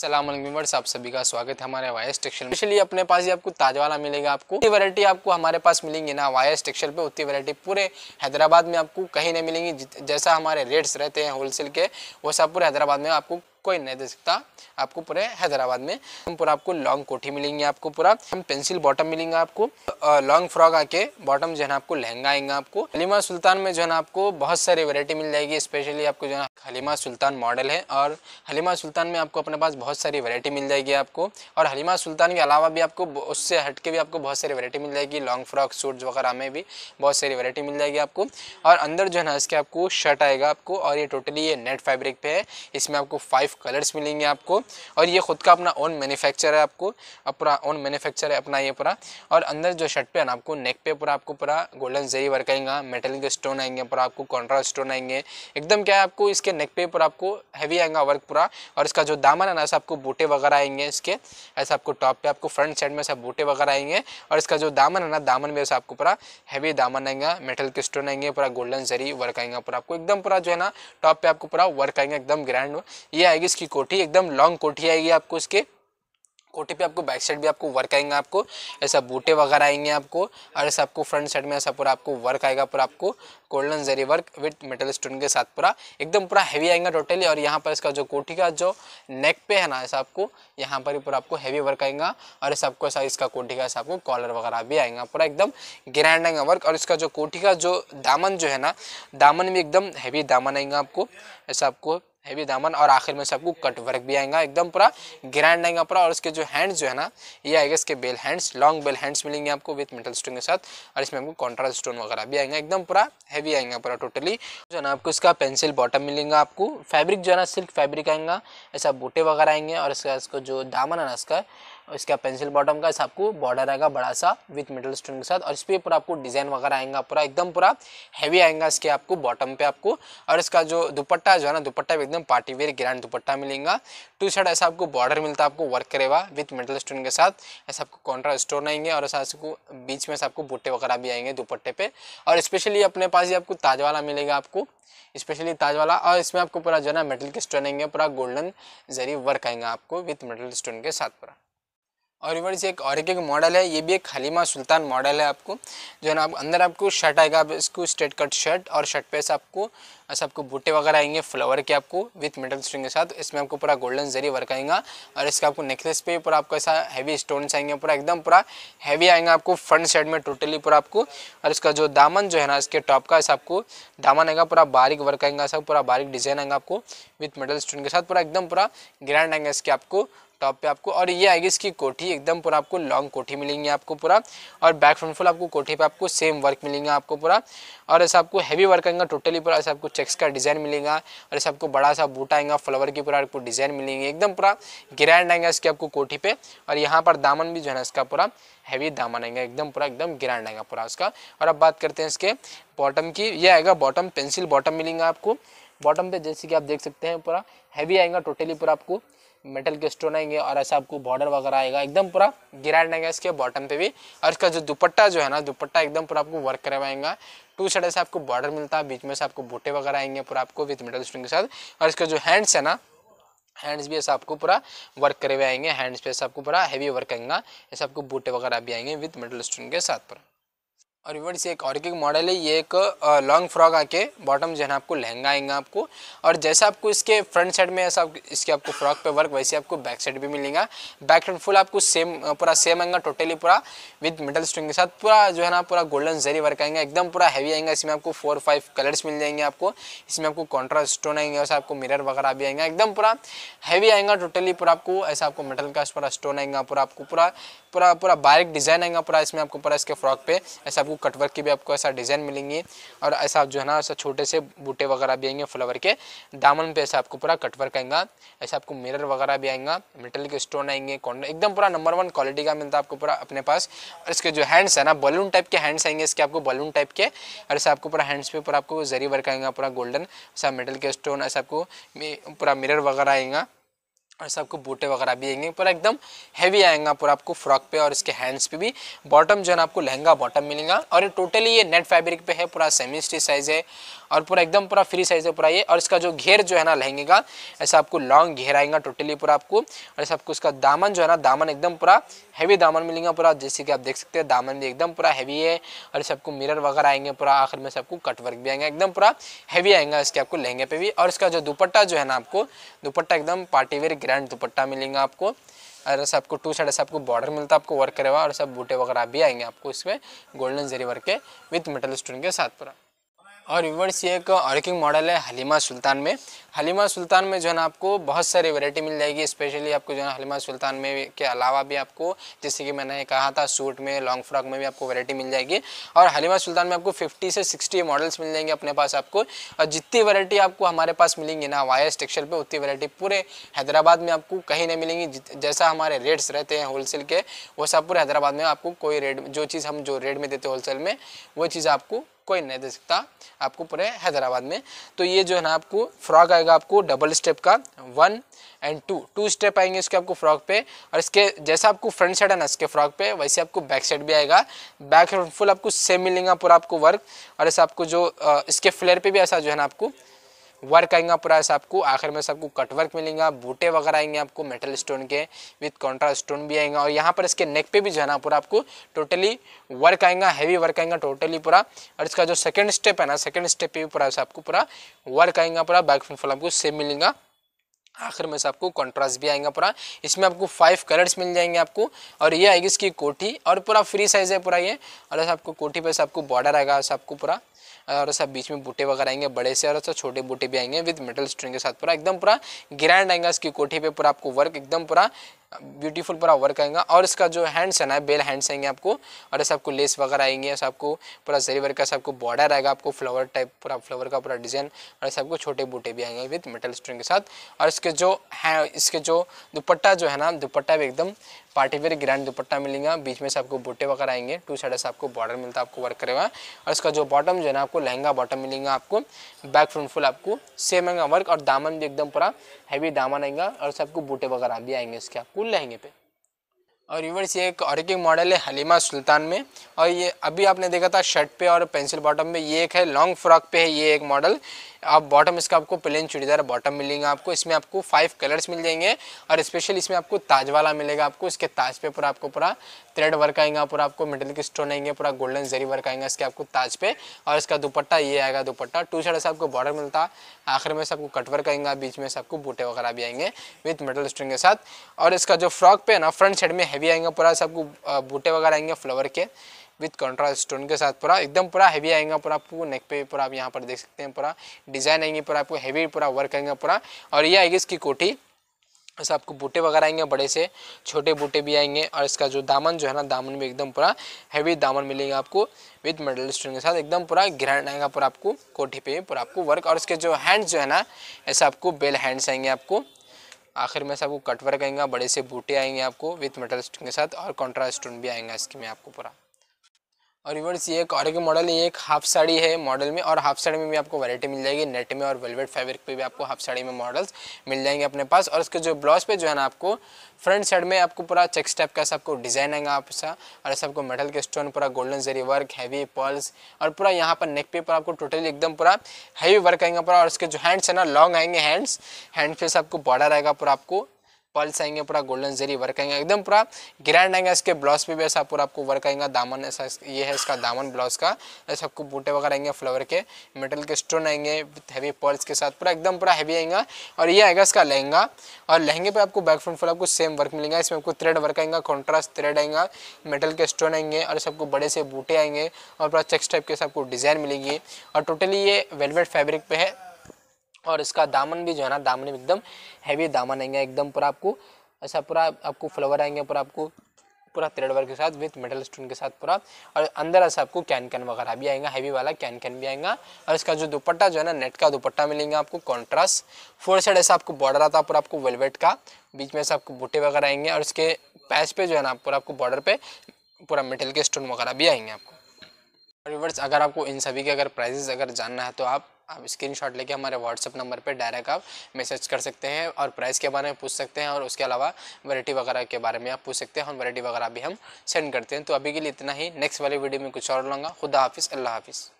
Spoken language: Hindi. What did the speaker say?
सलामर्स आप सभी का स्वागत है हमारे वायस टेक्सचर में अपने पास ही आपको ताज वाला मिलेगा आपको उतनी वैरायटी आपको हमारे पास मिलेंगी ना वायस टेक्सचर पे उतनी वैरायटी पूरे हैदराबाद में आपको कहीं नहीं मिलेंगी जैसा हमारे रेट्स रहते हैं होलसेल के वैसा पूरे हैदराबाद में आपको कोई नहीं दे सकता आपको पूरे हैदराबाद में पूरा आपको लॉन्ग कोठी मिलेंगे आपको पूरा पेंसिल बॉटम मिलेंगे आपको लॉन्ग फ्रॉक आके बॉटम जो है आपको लहंगा आएंगे आपको हलीमा सुल्तान में जो है आपको बहुत सारी वेरायटी मिल जाएगी स्पेशली आपको जो है हलीमा सुल्तान मॉडल है और हलीमा सुल्तान में आपको अपने पास बहुत सारी वेरायटी मिल जाएगी आपको और हलीमा सुल्तान के अलावा भी आपको उससे हट भी आपको बहुत सारी वेरायटी मिल जाएगी लॉन्ग फ्रॉक सूट वगैरह में भी बहुत सारी वेरायटी मिल जाएगी आपको और अंदर जो है ना इसके आपको शर्ट आएगा आपको और ये टोटली ये नेट फैब्रिक पे है इसमें आपको फाइव कलर्स मिलेंगे आपको और ये खुद का अपना ओन मैन्युफैक्चर है आपको पूरा ओन मैन्युफैक्चर है अपना ये पूरा और अंदर जो शर्ट पे है ना आपको नेक पे पूरा आपको पूरा गोल्डन जेरी वर्क आएगा मेटल के स्टोन आएंगे पूरा आपको कॉन्ट्रास्ट स्टोन आएंगे एकदम क्या है आपको इसके नेक पे पूरा आपको हैवी आएगा वर्क पूरा और इसका जो दामन है ना ऐसा आपको बूटे वगैरह आएंगे इसके ऐसा आपको टॉप पे आपको फ्रंट साइड में सब बूटे वगैरह आएंगे और इसका जो दामन है ना दामन में ऐसा आपको पूरा हैवी दामन आएगा मेटल के स्टोन आएंगे पूरा गोल्डन जरी वर्क आएगा पूरा आपको एकदम पूरा जो है ना टॉप पे आपको पूरा वर्क आएंगे एकदम ग्रैंड ये आएगी चौबीस की कोठी एकदम लॉन्ग कोठी आएगी आपको इसके कोठी पे आपको बैक साइड भी आपको वर्क आएंगे आपको ऐसा बूटे वगैरह आएंगे आपको और ऐसा आपको फ्रंट साइड में ऐसा पूरा आपको वर्क आएगा पूरा आपको गोल्डन जरी वर्क विथ मेटल स्टोन के साथ पूरा एकदम पूरा हैवी आएगा टोटली और यहाँ पर इसका जो कोठी का जो नेक पे है ना ऐसा आपको यहाँ पर ही पूरा आपको हैवी वर्क आएगा और ऐसा आपको ऐसा इसका कोठी का ऐसा आपको कॉलर वगैरह भी आएगा पूरा एकदम ग्रैंड आएगा वर्क और इसका जो कोठी का जो दामन जो है ना दामन भी एकदम हैवी दामन आएगा आपको ऐसा आपको हैवी दामन और आखिर में सबको कट वर्क भी आएगा एकदम पूरा ग्रैंड आएगा पूरा और उसके जो हैंड्स जो है ना ये आएगा इसके bell hands long bell hands मिलेंगे आपको विथ मेटल स्टोन के साथ और इसमें आपको कॉन्ट्रास्ट स्टोन वगैरह भी आएगा एकदम पूरा हैवी आएगा पूरा टोटली जो है ना आपको इसका पेंसिल बॉटम मिलेगा आपको फैब्रिक जो है ना सिल्क फैब्रिक आएगा ऐसा बूटे वगैरह आएंगे और इसका इसको जो दामन है ना इसका इसका पेंसिल बॉटम का आपको बॉर्डर आएगा बड़ा सा विथ मेटल स्टोन के साथ और इस पर पूरा आपको डिज़ाइन वगैरह आएगा पूरा एकदम पूरा हैवी आएगा इसके आपको बॉटम पे आपको और इसका जो दुपट्टा जो है ना दुपट्टा भी एकदम पार्टी वेयर ग्रैंड दुपट्टा मिलेगा टू साइड ऐसा आपको बॉर्डर मिलता है आपको वर्क करेगा विथ मेटल स्टोन के साथ ऐसा आपको कॉन्ट्रा स्टोन आएंगे और ऐसा आपको बीच में आपको बुट्टे वगैरह भी आएंगे दुपट्टे पे और स्पेशली अपने पास ही आपको ताज वाला मिलेगा आपको स्पेशली ताज वाला और इसमें आपको पूरा जो है ना मेटल के स्टोन आएंगे पूरा गोल्डन जरिए वर्क आएंगे आपको विथ मेटल स्टोन के साथ पूरा और से एक और एक, एक मॉडल है ये भी एक हलीमा सुल्तान मॉडल है आपको जो है ना आप अंदर आपको शर्ट आएगा आप इसको स्ट्रेट कट शर्ट और शर्ट पे आपको ऐसे आपको बूटे वगैरह आएंगे फ्लावर के आपको विथ मेटल स्ट्रिंग के साथ इसमें आपको पूरा गोल्डन जरी वर्क आएगा और इसका आपको नेकलेस पे पूरा आपको ऐसा हैवी स्टोन आएंगे पूरा एकदम पूरा हैवी आएंगे आपको फ्रंट साइड में टोटली पूरा आपको और इसका जो दामन जो है ना इसके टॉप का ऐसा आपको दामन आएगा पूरा बारीक वर्क आएगा सब पूरा बारीक डिजाइन आएगा आपको विथ मेटल स्टोन के साथ पूरा एकदम पूरा ग्रैंड आएंगे इसके आपको टॉप पे आपको और ये आएगी इसकी कोठी एकदम पूरा आपको लॉन्ग कोठी मिलेंगी आपको पूरा और बैक फ्रंट फुल आपको कोठी पे आपको सेम वर्क मिलेंगे आपको पूरा और ऐसा आपको हैवी वर्क आएगा टोटली पूरा ऐसा आपको चेक्स का डिज़ाइन मिलेगा और ऐसा आपको बड़ा सा बूटा आएगा फ्लावर की पूरा आपको डिज़ाइन मिलेंगे एकदम पूरा ग्रैंड आएगा इसके आपको कोठी पे और यहाँ पर दामन भी जो है ना इसका पूरा हैवी दामन आएगा एकदम पूरा एकदम ग्रैंड आएगा पूरा उसका और अब बात करते हैं इसके बॉटम की यह आएगा बॉटम पेंसिल बॉटम मिलेंगे आपको बॉटम पे जैसे कि आप देख सकते हैं पूरा हैवी आएगा टोटली पूरा आपको मेटल के स्टोन आएंगे और ऐसा आपको बॉर्डर वगैरह आएगा एकदम पूरा गिरा आएगा इसके बॉटम पे भी और इसका जो दुपट्टा जो है ना दुपट्टा एकदम पूरा आपको वर्क करवाएंगा टू साइड से आपको बॉर्डर मिलता है बीच में से आपको बूटे वगैरह आएंगे पूरा आपको विथ मेटल स्टोन के साथ और इसका जो हैंड्स है ना हैंड्स भी ऐसा आपको पूरा वर्क करे हुए आएंगे हैंड्स पे ऐसा आपको पूरा हैवी वर्क आएंगे ऐसा आपको बूटे वगैरह भी आएंगे विथ मेटल स्टोन के साथ पूरा और रिवर्स एक और एक मॉडल है ये एक लॉन्ग फ्रॉक आके बॉटम जो है आपको लहंगा आएगा आपको और जैसा आपको इसके फ्रंट साइड में ऐसा इसके आपको फ्रॉक पे वर्क वैसे आपको बैक साइड भी मिलेगा बैक साइड फुल आपको सेम पूरा सेम आएगा टोटली पूरा विद मिडल स्ट्रिंग के साथ पूरा जो है ना पूरा गोल्डन जरी वर्क आएंगे एकदम पूरा हैवी आएगा इसमें आपको फोर फाइव कलर्स मिल जाएंगे आपको इसमें आपको कॉन्ट्रास्ट स्टोन आएंगे और आपको मिररर वगैरह भी आएंगे एकदम पूरा हैवी आएगा टोटली पूरा आपको ऐसा आपको मेटल का पूरा स्टोन आएगा पूरा आपको पूरा पूरा पूरा बारिक डिजाइन आएगा पूरा इसमें आपको पूरा इसके फ्रॉक पे ऐसा आपको कटवर्क के भी आपको ऐसा डिज़ाइन मिलेंगे और ऐसा जो है ना ऐसा छोटे से बूटे वगैरह भी आएंगे फ्लावर के दामन पे ऐसा आपको पूरा कटवर्क आएगा ऐसा आपको मिरर वगैरह भी आएगा मेटल के स्टोन आएंगे कॉन्डर एकदम पूरा नंबर वन क्वालिटी का मिलता है आपको पूरा अपने पास और इसके जो हैंड्स है ना बलून टाइप के हैंड्स आएंगे इसके आपको बलून टाइप के और ऐसा आपको पूरा हैंड्स पे पूरा आपको जरी वर्क आएगा पूरा गोल्डन ऐसा मेटल के स्टोन ऐसा आपको पूरा मिरर वगैरह आएगा और सबको बूटे वगैरह भी आएंगे पूरा एकदम हैवी आएगा पूरा आपको फ्रॉक पे और इसके हैंड्स पे भी बॉटम जो है आपको लहंगा बॉटम मिलेगा और ये टोटली ये नेट फैब्रिक पे है पूरा सेमी स्टी साइज है और पूरा एकदम पूरा फ्री साइज है पूरा ये और इसका जो घेर जो है ना लहंगे का ऐसा आपको लॉन्ग घेर आएगा टोटली पूरा आपको और ऐसा आपको इसका दामन जो है ना दामन एकदम पूरा हैवी दामन मिलेगा पूरा जैसे कि आप देख सकते हैं दामन भी एकदम पूरा हैवी है और इसे आपको मिरर वगैरह आएंगे पूरा आखिर में से आपको कट वर्क भी आएंगे एकदम पूरा हैवी आएगा इसके आपको लहंगे पे भी और इसका जो दुपट्टा जो है ना आपको दुपट्टा एकदम पार्टीवेयर ग्रैंड दुपट्टा मिलेगा आपको और ऐसे आपको टू साइड ऐसा आपको बॉर्डर मिलता है आपको वर्क करेगा और सब बूटे वगैरह भी आएंगे आपको इसमें गोल्डन जरी वर्क के विथ मेटल स्टोन के साथ पूरा और व्यूवर्स ये एक अर्किंग मॉडल है हलीमा सुल्तान में हलीमा सुल्तान में जो है ना आपको बहुत सारी वैरायटी मिल जाएगी स्पेशली आपको जो है हलीमा सुल्तान में के अलावा भी आपको जैसे कि मैंने कहा था सूट में लॉन्ग फ्रॉक में भी आपको वैरायटी मिल जाएगी और हलीमा सुल्तान में आपको 50 से 60 मॉडल्स मिल जाएंगे अपने पास आपको और जितनी वैरायटी आपको हमारे पास मिलेंगी ना वायस टेक्सचर पर उतनी वैरायटी पूरे हैदराबाद में आपको कहीं नहीं मिलेंगी जैसा हमारे रेट्स रहते हैं होलसेल के वो सब पूरे हैदराबाद में आपको कोई रेट जो चीज़ हम जो रेट में देते हैं होलसेल में वो चीज़ आपको कोई नहीं दे सकता आपको पूरे हैदराबाद में तो ये जो है ना आपको फ्रॉक आएगा आपको डबल स्टेप का one and two two step आएंगे इसके आपको फ्रॉक पे और इसके जैसा आपको फ्रंट साइड है ना इसके फ्रॉक पे वैसे आपको बैक साइड भी आएगा बैक फुल आपको सेम मिलेगा पूरा आपको वर्क और ऐसा आपको जो इसके फ्लेयर पर भी ऐसा जो है ना आपको वर्क आएगा पूरा आपको आखिर में सबको कट वर्क मिलेगा बूटे वगैरह आएंगे आपको मेटल स्टोन के विथ कॉन्ट्रास्ट स्टोन भी आएगा और यहाँ पर इसके नेक पे भी जो है ना पूरा आपको टोटली वर्क आएगा हैवी वर्क आएगा टोटली पूरा और इसका जो सेकंड स्टेप है ना सेकंड स्टेप पे भी पूरा आपको पूरा वर्क आएगा पूरा बैक फुल आपको सेम मिलेगा आखिर में से आपको कॉन्ट्रास्ट भी आएगा पूरा इसमें आपको फाइव कलर्स मिल जाएंगे आपको और ये आएगी इसकी कोठी और पूरा फ्री साइज है पूरा ये और आपको कोठी पे आपको बॉर्डर आएगा आपको पूरा और सब बीच में बूटे वगैरह आएंगे बड़े से और सब छोटे बूटे भी आएंगे विद मेटल स्ट्रिंग के साथ पूरा एकदम पूरा ग्रैंड आएगा इसकी कोठी पे पूरा आपको वर्क एकदम पूरा ब्यूटीफुल पूरा वर्क आएगा और इसका जो हैंड्स है ना बेल हैंड्स आएंगे आपको और ऐसे आपको लेस वगैरह आएंगे ऐसे आपको पूरा जरी वर्क का आपको बॉर्डर आएगा आपको फ्लावर टाइप पूरा फ्लावर का पूरा डिजाइन और ऐसे आपको छोटे बूटे भी आएंगे विद मेटल स्ट्रिंग के साथ और इसके जो है इसके जो दुपट्टा जो है ना दुपट्टा भी एकदम पार्टी वेयर ग्रैंड दुपट्टा मिलेगा बीच में से आपको बूटे वगैरह आएंगे टू साइड से आपको बॉर्डर मिलता है आपको वर्क करेगा और इसका जो बॉटम जो है ना आपको लहंगा बॉटम मिलेगा आपको बैक फ्रंट फुल आपको सेम आएगा वर्क और दामन भी एकदम पूरा हैवी दामन आएगा और सबको बूटे वगैरह भी आएंगे इसके आपको फुल लहंगे पे और रिवर्स ये एक और एक मॉडल है हलीमा सुल्तान में और ये अभी आपने देखा था शर्ट पे और पेंसिल बॉटम पे ये एक है लॉन्ग फ्रॉक पे है ये एक मॉडल आप बॉटम इसका आपको प्लेन चुड़ीदार बॉटम मिलेगा आपको इसमें आपको फाइव कलर्स मिल जाएंगे और स्पेशल इसमें आपको ताज वाला मिलेगा आपको इसके ताज पे पूरा आपको पूरा थ्रेड वर्क आएगा पूरा आपको मिडल के स्टोन आएंगे पूरा गोल्डन जरी वर्क आएगा इसके आपको ताज पे और इसका दुपट्टा ये आएगा दुपट्टा टू साइड से आपको बॉर्डर मिलता है आखिर में सबको कट कटवर्क आएगा बीच में से आपको बूटे वगैरह भी आएंगे विथ मेडल स्टोन के साथ और इसका जो फ्रॉक पे ना फ्रंट साइड में हैवी आएंगे पूरा सबको बूटे वगैरह आएंगे फ्लावर के विथ कॉन्ट्रास्ट स्टोन के साथ पूरा एकदम पूरा हैवी आएगा पूरा आपको नेक पे पूरा आप यहाँ पर देख सकते हैं पूरा डिज़ाइन आएंगे पूरा आपको हैवी पूरा वर्क आएगा पूरा और ये आएगी इसकी कोठी ऐसा आपको बूटे वगैरह आएंगे बड़े से छोटे बूटे भी आएंगे और इसका जो दामन जो है ना दामन भी एकदम पूरा हैवी दामन मिलेगा आपको विद मेडल स्टोन के साथ एकदम पूरा ग्रैंड आएगा पूरा आपको कोठी पे पूरा आपको वर्क और इसके जो हैंड्स जो है ना ऐसा आपको बेल हैंड्स आएंगे आपको आखिर में सबको कटवर्क आएंगे बड़े से बूटे आएंगे आपको विथ मेटल स्टोन के साथ और कॉन्ट्रास्ट स्टोन भी आएंगे इसके में आपको पूरा और रिवर्स ये एक और एक मॉडल ये एक हाफ साड़ी है मॉडल में और हाफ साड़ी में भी आपको वैरायटी मिल जाएगी नेट में और वेलवेट फैब्रिक पे भी आपको हाफ साड़ी में मॉडल्स मिल जाएंगे अपने पास और उसके जो ब्लाउज पे जो है ना आपको फ्रंट साइड में आपको पूरा चेक्स टाइप का सबको डिज़ाइन आएगा आपका और ऐसा आपको मेटल के स्टोन पूरा गोल्डन जरी वर्क हैवी पर्ल्स और पूरा यहाँ पर नेक पे पर आपको टोटली एकदम पूरा हैवी वर्क आएगा पूरा और उसके जो हैंड्स है ना लॉन्ग आएंगे हैंड्स हैंड पे सबको बॉर्डर आएगा पूरा आपको पल्स आएंगे पूरा गोल्डन जेरी वर्क आएंगे एकदम पूरा ग्रैंड आएंगे इसके ब्लाउज पे भी ऐसा पूरा आपको वर्क आएगा दामन ऐसा ये है इसका दामन ब्लाउज का ऐसे आपको बूटे वगैरह आएंगे फ्लावर के मेटल के स्टोन आएंगे हैवी पर्ल्स के साथ पूरा एकदम पूरा हैवी आएगा और ये आएगा इसका लहंगा और लहंगे पर आपको बैक फ्रंट फुल आपको सेम वर्क मिलेगा इसमें आपको थ्रेड वर्क आएगा कॉन्ट्रास्ट थ्रेड आएगा मेटल के स्टोन आएंगे और सबको बड़े से बूटे आएंगे और पूरा चेक्स टाइप के सबको डिज़ाइन मिलेगी और टोटली ये वेलवेट फैब्रिक पे है और इसका दामन भी जो है ना दामन एकदम हैवी दामन आएंगे एकदम पूरा आपको ऐसा पूरा आपको फ्लावर आएंगे पूरा आपको पूरा थ्रेड वर्क के साथ विथ मेटल स्टोन के साथ पूरा और अंदर ऐसा आपको कैन कैन वगैरह भी आएगा हैवी वाला कैन कैन भी आएगा और इसका जो दुपट्टा जो है ना नेट का दुपट्टा मिलेंगे आपको कॉन्ट्रास्ट फोर साइड ऐसा आपको बॉर्डर आता है पूरा आपको वेलवेट का बीच में से आपको बूटे वगैरह आएंगे और इसके पैच पे जो है ना पूरा आपको बॉर्डर पे पूरा मेटल के स्टोन वगैरह भी आएंगे आपको और रिवर्स अगर आपको इन सभी के अगर प्राइजेस अगर जानना है तो आप आप स्क्रीनशॉट लेके हमारे व्हाट्सअप नंबर पर डायरेक्ट आप मैसेज कर सकते हैं और प्राइस के बारे में पूछ सकते हैं और उसके अलावा वैरायटी वगैरह के बारे में आप पूछ सकते हैं और वैरायटी वगैरह भी हम सेंड करते हैं तो अभी के लिए इतना ही नेक्स्ट वाली वीडियो में कुछ और लूँगा खुदा हाफिज़ अल्लाह हाफिज़